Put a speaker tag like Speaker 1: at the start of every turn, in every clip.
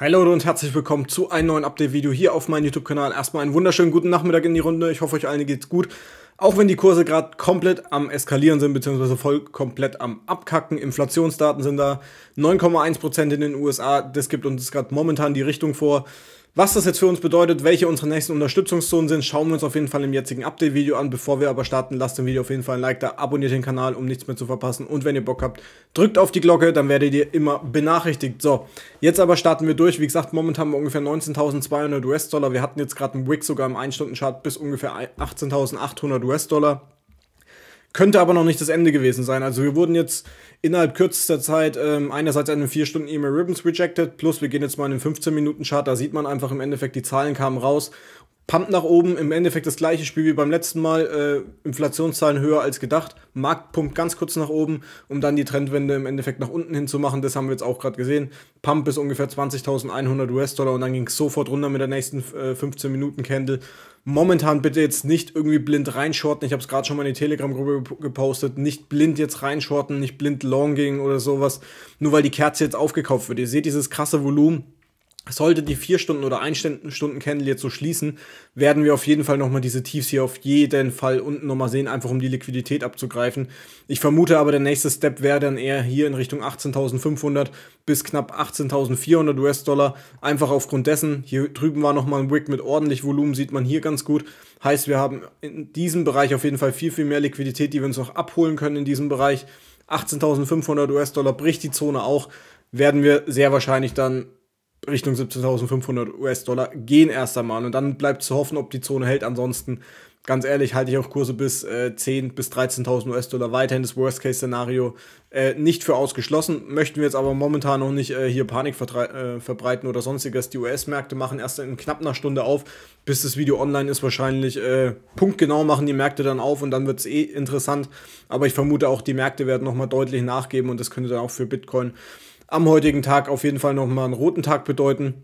Speaker 1: Hi Leute und herzlich willkommen zu einem neuen Update-Video hier auf meinem YouTube-Kanal. Erstmal einen wunderschönen guten Nachmittag in die Runde. Ich hoffe, euch allen geht's gut. Auch wenn die Kurse gerade komplett am Eskalieren sind, beziehungsweise voll komplett am Abkacken, Inflationsdaten sind da 9,1% in den USA, das gibt uns gerade momentan die Richtung vor. Was das jetzt für uns bedeutet, welche unsere nächsten Unterstützungszonen sind, schauen wir uns auf jeden Fall im jetzigen Update-Video an. Bevor wir aber starten, lasst dem Video auf jeden Fall ein Like da, abonniert den Kanal, um nichts mehr zu verpassen. Und wenn ihr Bock habt, drückt auf die Glocke, dann werdet ihr immer benachrichtigt. So, jetzt aber starten wir durch. Wie gesagt, momentan bei ungefähr 19.200 US-Dollar. Wir hatten jetzt gerade einen Wick sogar im 1-Stunden-Chart bis ungefähr 18.800 US-Dollar. Könnte aber noch nicht das Ende gewesen sein. Also wir wurden jetzt innerhalb kürzester Zeit ähm, einerseits an 4 Stunden e mail Ribbons rejected, plus wir gehen jetzt mal in den 15 Minuten Chart, da sieht man einfach im Endeffekt, die Zahlen kamen raus Pump nach oben, im Endeffekt das gleiche Spiel wie beim letzten Mal, äh, Inflationszahlen höher als gedacht, Markt pumpt ganz kurz nach oben, um dann die Trendwende im Endeffekt nach unten hinzumachen. das haben wir jetzt auch gerade gesehen, Pump ist ungefähr 20.100 US-Dollar und dann ging es sofort runter mit der nächsten äh, 15 Minuten Candle. Momentan bitte jetzt nicht irgendwie blind reinshorten, ich habe es gerade schon mal in die Telegram-Gruppe gepostet, nicht blind jetzt reinshorten, nicht blind longing oder sowas, nur weil die Kerze jetzt aufgekauft wird. Ihr seht dieses krasse Volumen, sollte die 4 Stunden oder 1 Stunden Candle jetzt so schließen, werden wir auf jeden Fall nochmal diese Tiefs hier auf jeden Fall unten nochmal sehen, einfach um die Liquidität abzugreifen. Ich vermute aber, der nächste Step wäre dann eher hier in Richtung 18.500 bis knapp 18.400 US-Dollar. Einfach aufgrund dessen, hier drüben war nochmal ein Wick mit ordentlich Volumen, sieht man hier ganz gut. Heißt, wir haben in diesem Bereich auf jeden Fall viel, viel mehr Liquidität, die wir uns noch abholen können in diesem Bereich. 18.500 US-Dollar bricht die Zone auch, werden wir sehr wahrscheinlich dann Richtung 17.500 US-Dollar gehen erst einmal. Und dann bleibt zu hoffen, ob die Zone hält. Ansonsten, ganz ehrlich, halte ich auch Kurse bis äh, 10.000 bis 13.000 US-Dollar weiterhin das Worst-Case-Szenario äh, nicht für ausgeschlossen. Möchten wir jetzt aber momentan noch nicht äh, hier Panik äh, verbreiten oder sonstiges. Die US-Märkte machen erst in knapp einer Stunde auf. Bis das Video online ist, wahrscheinlich äh, punktgenau machen die Märkte dann auf und dann wird es eh interessant. Aber ich vermute auch, die Märkte werden nochmal deutlich nachgeben und das könnte dann auch für Bitcoin am heutigen Tag auf jeden Fall nochmal einen roten Tag bedeuten.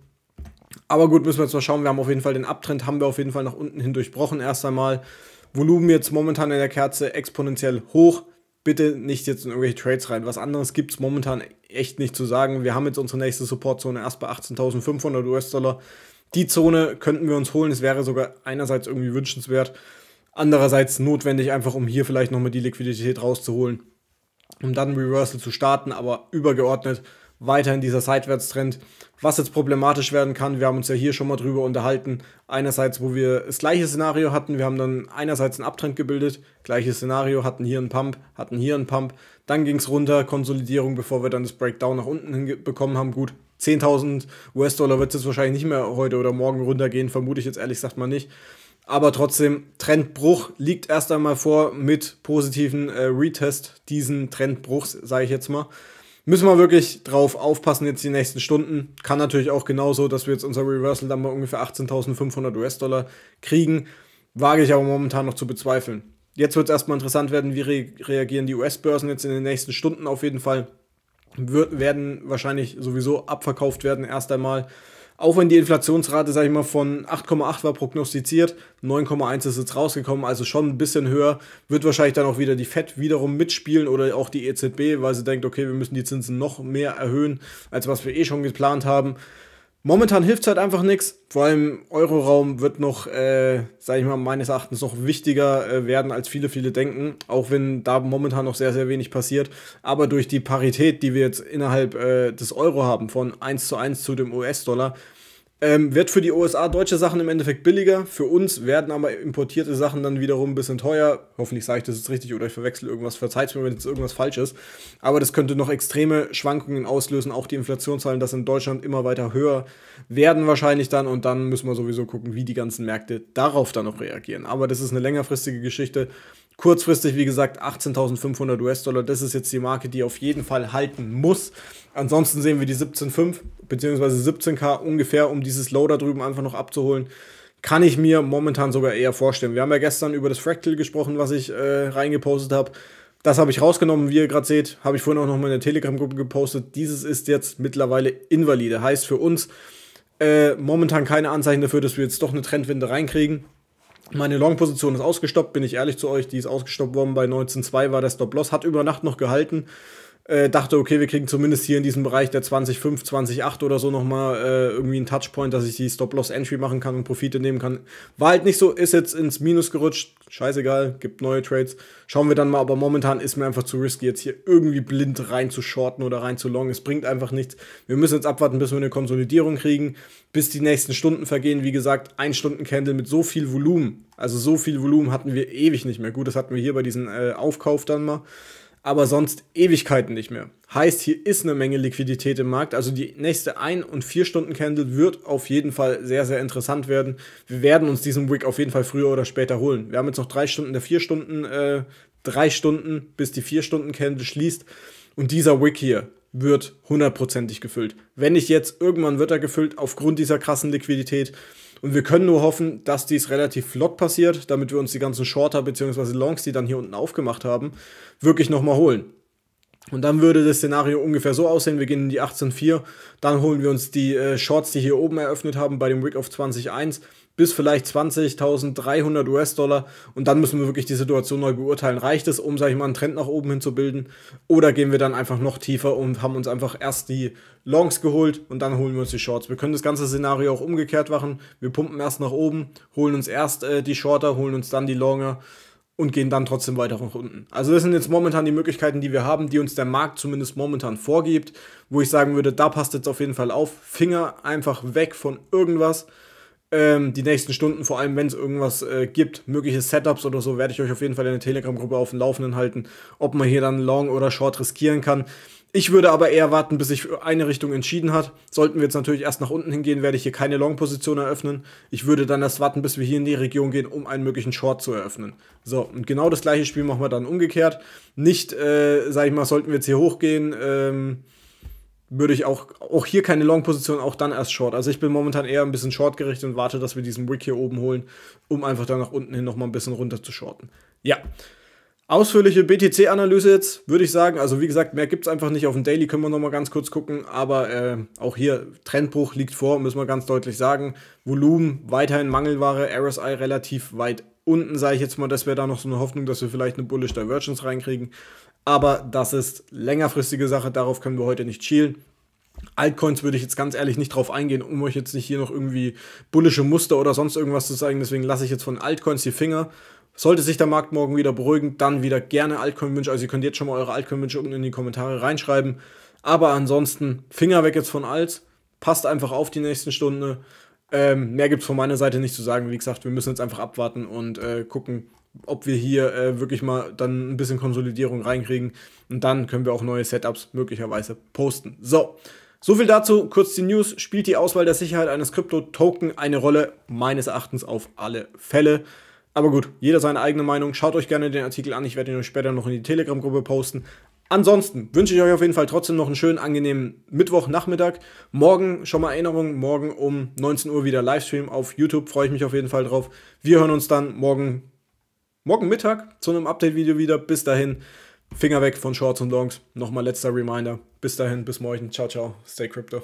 Speaker 1: Aber gut, müssen wir jetzt mal schauen. Wir haben auf jeden Fall den Abtrend, haben wir auf jeden Fall nach unten hin durchbrochen erst einmal. Volumen jetzt momentan in der Kerze exponentiell hoch. Bitte nicht jetzt in irgendwelche Trades rein. Was anderes gibt es momentan echt nicht zu sagen. Wir haben jetzt unsere nächste Supportzone erst bei 18.500 US-Dollar. Die Zone könnten wir uns holen. Es wäre sogar einerseits irgendwie wünschenswert, andererseits notwendig, einfach um hier vielleicht nochmal die Liquidität rauszuholen um dann Reversal zu starten, aber übergeordnet weiterhin dieser Seitwärtstrend, was jetzt problematisch werden kann. Wir haben uns ja hier schon mal drüber unterhalten. Einerseits, wo wir das gleiche Szenario hatten, wir haben dann einerseits einen Abtrend gebildet, gleiches Szenario, hatten hier einen Pump, hatten hier einen Pump, dann ging es runter, Konsolidierung, bevor wir dann das Breakdown nach unten bekommen haben. Gut, 10.000 US-Dollar wird es jetzt wahrscheinlich nicht mehr heute oder morgen runtergehen, vermute ich jetzt ehrlich gesagt mal nicht. Aber trotzdem, Trendbruch liegt erst einmal vor mit positiven äh, Retest diesen Trendbruchs, sage ich jetzt mal. Müssen wir wirklich drauf aufpassen jetzt die nächsten Stunden. Kann natürlich auch genauso, dass wir jetzt unser Reversal dann bei ungefähr 18.500 US-Dollar kriegen. Wage ich aber momentan noch zu bezweifeln. Jetzt wird es erstmal interessant werden, wie re reagieren die US-Börsen jetzt in den nächsten Stunden auf jeden Fall. Wir werden wahrscheinlich sowieso abverkauft werden erst einmal. Auch wenn die Inflationsrate, sage ich mal, von 8,8 war prognostiziert, 9,1 ist jetzt rausgekommen, also schon ein bisschen höher, wird wahrscheinlich dann auch wieder die Fed wiederum mitspielen oder auch die EZB, weil sie denkt, okay, wir müssen die Zinsen noch mehr erhöhen, als was wir eh schon geplant haben. Momentan hilft es halt einfach nichts. Vor allem Euroraum wird noch, äh, sage ich mal, meines Erachtens noch wichtiger äh, werden, als viele, viele denken. Auch wenn da momentan noch sehr, sehr wenig passiert. Aber durch die Parität, die wir jetzt innerhalb äh, des Euro haben, von 1 zu 1 zu dem US-Dollar, ähm, wird für die USA deutsche Sachen im Endeffekt billiger, für uns werden aber importierte Sachen dann wiederum ein bisschen teuer. Hoffentlich sage ich das jetzt richtig oder ich verwechsel irgendwas, verzeiht mir, wenn jetzt irgendwas falsch ist. Aber das könnte noch extreme Schwankungen auslösen, auch die Inflationszahlen, das in Deutschland immer weiter höher werden wahrscheinlich dann und dann müssen wir sowieso gucken, wie die ganzen Märkte darauf dann noch reagieren. Aber das ist eine längerfristige Geschichte Kurzfristig, wie gesagt, 18.500 US-Dollar. Das ist jetzt die Marke, die auf jeden Fall halten muss. Ansonsten sehen wir die 17.5 bzw. 17k ungefähr, um dieses Low da drüben einfach noch abzuholen. Kann ich mir momentan sogar eher vorstellen. Wir haben ja gestern über das Fractal gesprochen, was ich äh, reingepostet habe. Das habe ich rausgenommen, wie ihr gerade seht. Habe ich vorhin auch noch mal in der Telegram-Gruppe gepostet. Dieses ist jetzt mittlerweile invalide. Heißt für uns äh, momentan keine Anzeichen dafür, dass wir jetzt doch eine Trendwende reinkriegen. Meine Long-Position ist ausgestoppt, bin ich ehrlich zu euch, die ist ausgestoppt worden bei 19.2 war der Stop-Loss, hat über Nacht noch gehalten äh, dachte, okay, wir kriegen zumindest hier in diesem Bereich der 20,5, 20,8 oder so nochmal äh, irgendwie einen Touchpoint, dass ich die Stop-Loss-Entry machen kann und Profite nehmen kann. War halt nicht so, ist jetzt ins Minus gerutscht. Scheißegal, gibt neue Trades. Schauen wir dann mal, aber momentan ist mir einfach zu risky, jetzt hier irgendwie blind rein zu shorten oder rein zu long. Es bringt einfach nichts. Wir müssen jetzt abwarten, bis wir eine Konsolidierung kriegen, bis die nächsten Stunden vergehen. Wie gesagt, ein Stunden Candle mit so viel Volumen. Also so viel Volumen hatten wir ewig nicht mehr. Gut, das hatten wir hier bei diesem äh, Aufkauf dann mal aber sonst Ewigkeiten nicht mehr. Heißt, hier ist eine Menge Liquidität im Markt. Also die nächste 1- und 4-Stunden-Candle wird auf jeden Fall sehr, sehr interessant werden. Wir werden uns diesen Wick auf jeden Fall früher oder später holen. Wir haben jetzt noch 3 Stunden der 4 Stunden, äh, drei Stunden, bis die 4-Stunden-Candle schließt. Und dieser Wick hier wird hundertprozentig gefüllt. Wenn nicht jetzt, irgendwann wird er gefüllt aufgrund dieser krassen Liquidität. Und wir können nur hoffen, dass dies relativ flott passiert, damit wir uns die ganzen Shorter bzw. Longs, die dann hier unten aufgemacht haben, wirklich nochmal holen. Und dann würde das Szenario ungefähr so aussehen, wir gehen in die 18.4, dann holen wir uns die äh, Shorts, die hier oben eröffnet haben, bei dem Wick of 20.1 bis vielleicht 20.300 US-Dollar und dann müssen wir wirklich die Situation neu beurteilen. Reicht es, um, sage ich mal, einen Trend nach oben hin zu bilden oder gehen wir dann einfach noch tiefer und haben uns einfach erst die Longs geholt und dann holen wir uns die Shorts. Wir können das ganze Szenario auch umgekehrt machen. Wir pumpen erst nach oben, holen uns erst äh, die Shorter, holen uns dann die Longer und gehen dann trotzdem weiter nach unten. Also das sind jetzt momentan die Möglichkeiten, die wir haben, die uns der Markt zumindest momentan vorgibt, wo ich sagen würde, da passt jetzt auf jeden Fall auf. Finger einfach weg von irgendwas, ähm, die nächsten Stunden, vor allem wenn es irgendwas äh, gibt, mögliche Setups oder so, werde ich euch auf jeden Fall in der Telegram-Gruppe auf dem Laufenden halten, ob man hier dann Long oder Short riskieren kann. Ich würde aber eher warten, bis sich eine Richtung entschieden hat. Sollten wir jetzt natürlich erst nach unten hingehen, werde ich hier keine Long-Position eröffnen. Ich würde dann erst warten, bis wir hier in die Region gehen, um einen möglichen Short zu eröffnen. So, und genau das gleiche Spiel machen wir dann umgekehrt. Nicht, äh, sag ich mal, sollten wir jetzt hier hochgehen, ähm, würde ich auch, auch hier keine Long-Position, auch dann erst Short. Also ich bin momentan eher ein bisschen Short gerichtet und warte, dass wir diesen Wick hier oben holen, um einfach dann nach unten hin nochmal ein bisschen runter zu shorten. Ja. Ausführliche BTC-Analyse jetzt, würde ich sagen. Also wie gesagt, mehr gibt es einfach nicht. Auf dem Daily können wir nochmal ganz kurz gucken. Aber äh, auch hier, Trendbruch liegt vor, müssen wir ganz deutlich sagen. Volumen weiterhin Mangelware, RSI relativ weit unten, sage ich jetzt mal. Das wäre da noch so eine Hoffnung, dass wir vielleicht eine Bullish Divergence reinkriegen. Aber das ist längerfristige Sache, darauf können wir heute nicht schielen. Altcoins würde ich jetzt ganz ehrlich nicht drauf eingehen, um euch jetzt nicht hier noch irgendwie bullische Muster oder sonst irgendwas zu zeigen. Deswegen lasse ich jetzt von Altcoins die Finger. Sollte sich der Markt morgen wieder beruhigen, dann wieder gerne Altcoin-Wünsche. Also ihr könnt jetzt schon mal eure Altcoin-Wünsche unten in die Kommentare reinschreiben. Aber ansonsten, Finger weg jetzt von Alt. Passt einfach auf die nächsten Stunden. Ähm, mehr gibt es von meiner Seite nicht zu sagen. Wie gesagt, wir müssen jetzt einfach abwarten und äh, gucken, ob wir hier äh, wirklich mal dann ein bisschen Konsolidierung reinkriegen. Und dann können wir auch neue Setups möglicherweise posten. So, so viel dazu. Kurz die News. Spielt die Auswahl der Sicherheit eines Krypto-Token eine Rolle? Meines Erachtens auf alle Fälle. Aber gut, jeder seine eigene Meinung. Schaut euch gerne den Artikel an. Ich werde ihn euch später noch in die Telegram-Gruppe posten. Ansonsten wünsche ich euch auf jeden Fall trotzdem noch einen schönen, angenehmen Mittwochnachmittag. Morgen, schon mal Erinnerung, morgen um 19 Uhr wieder Livestream auf YouTube. Freue ich mich auf jeden Fall drauf. Wir hören uns dann morgen morgen Mittag zu einem Update-Video wieder. Bis dahin, Finger weg von Shorts und Longs. Nochmal letzter Reminder. Bis dahin, bis morgen. Ciao, ciao. Stay Crypto.